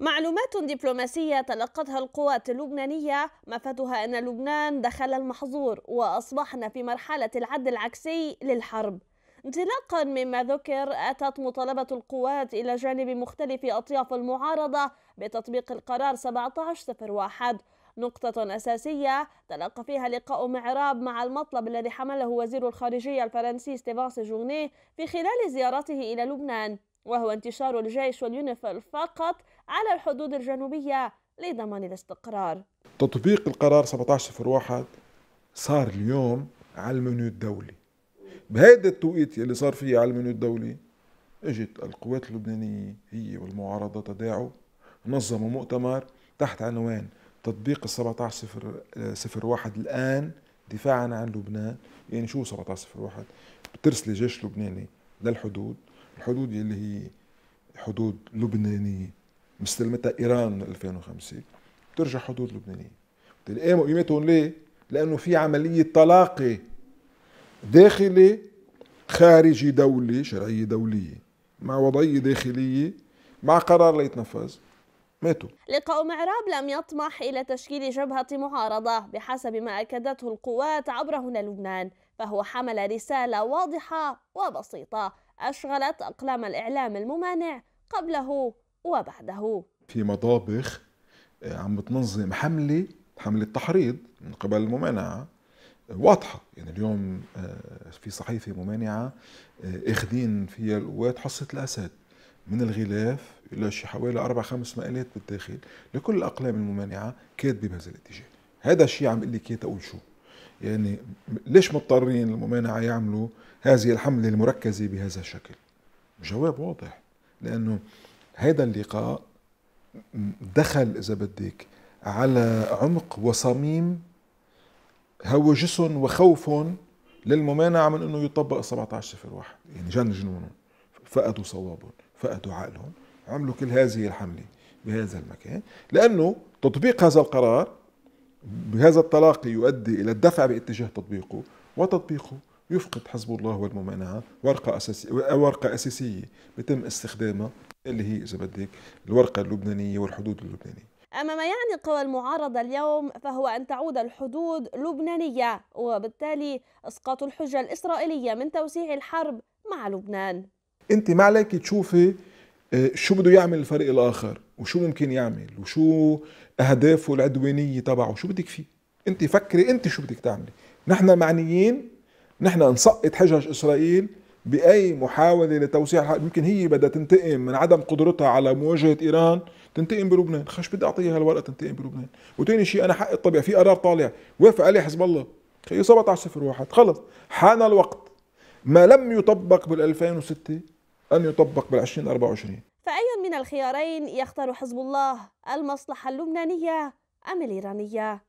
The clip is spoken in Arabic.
معلومات دبلوماسية تلقتها القوات اللبنانية مفادها أن لبنان دخل المحظور وأصبحنا في مرحلة العد العكسي للحرب انطلاقا مما ذكر أتت مطالبة القوات إلى جانب مختلف أطياف المعارضة بتطبيق القرار 1701 نقطة أساسية تلقى فيها لقاء معراب مع المطلب الذي حمله وزير الخارجية الفرنسي ستيفان سيجورني في خلال زيارته إلى لبنان وهو انتشار الجيش واليونيفل فقط على الحدود الجنوبية لضمان الاستقرار تطبيق القرار 1701 صار اليوم على المنيو الدولي بهيدا التوقيت اللي صار فيه على المنيو الدولي اجت القوات اللبنانية هي والمعارضة تداعوا نظموا مؤتمر تحت عنوان تطبيق ال 1701 الآن دفاعا عن لبنان يعني شو 1701 بترسلي جيش لبناني للحدود الحدود اللي هي حدود لبنانيه مستلمتها ايران 2005 بترجع حدود لبنانيه قاموا إيه قيمتهم ليه؟ لانه في عمليه طلاقي داخلي خارجي دولي شرعيه دوليه مع وضعيه داخليه مع قرار ليتنفذ ماتوا لقاء معراب لم يطمح إلى تشكيل جبهة معارضة بحسب ما أكدته القوات عبر هنا لبنان فهو حمل رسالة واضحة وبسيطة أشغلت أقلام الإعلام الممانع قبله وبعده في مطابخ آه، عم بتنظم حملة حملة تحريض من قبل الممانعة آه، واضحة يعني اليوم آه، في صحيفة ممانعة اخذين فيها القوات حصة الأسد من الغلاف إلى شي حوالي أربع خمس مقالات بالداخل لكل الأقلام الممانعة كاتبة بهذا الاتجاه هذا الشيء عم بقول لك اياه تقول شو يعني ليش مضطرين الممانعة يعملوا هذه الحملة المركزة بهذا الشكل جواب واضح لأنه هذا اللقاء دخل إذا بدك على عمق وصميم هوجس وخوف للممانعة من أنه يطبق 17 صفر واحد يعني جن جنونهم فقدوا صوابهم فقدوا عقلهم عملوا كل هذه الحملة بهذا المكان لأنه تطبيق هذا القرار بهذا التلاقي يؤدي إلى الدفع باتجاه تطبيقه وتطبيقه يفقد حزب الله والممانعة ورقة أساسية ورقة أساسية بتم استخدامها اللي هي إذا بدك الورقة اللبنانية والحدود اللبنانية أما ما يعني قوى المعارضة اليوم فهو أن تعود الحدود لبنانية وبالتالي إسقاط الحجة الإسرائيلية من توسيع الحرب مع لبنان أنت ما عليك تشوفي آه، شو بده يعمل الفريق الآخر وشو ممكن يعمل وشو اهدافه العدوانيه تبعه شو بدك فيه انت فكري انت شو بدك تعملي نحن معنيين نحن نسقط حجج اسرائيل باي محاوله لتوسيع الحرب يمكن هي بدها تنتقم من عدم قدرتها على مواجهه ايران تنتقم بلبنان خش بدي اعطيها هالورقه تنتقم بلبنان وثاني شيء انا حق الطبيعه في قرار طالع وافق عليه حزب الله خي 17 واحد خلص حان الوقت ما لم يطبق بال 2006 ان يطبق بال 2024 من الخيارين يختار حزب الله المصلحة اللبنانية أم الإيرانية؟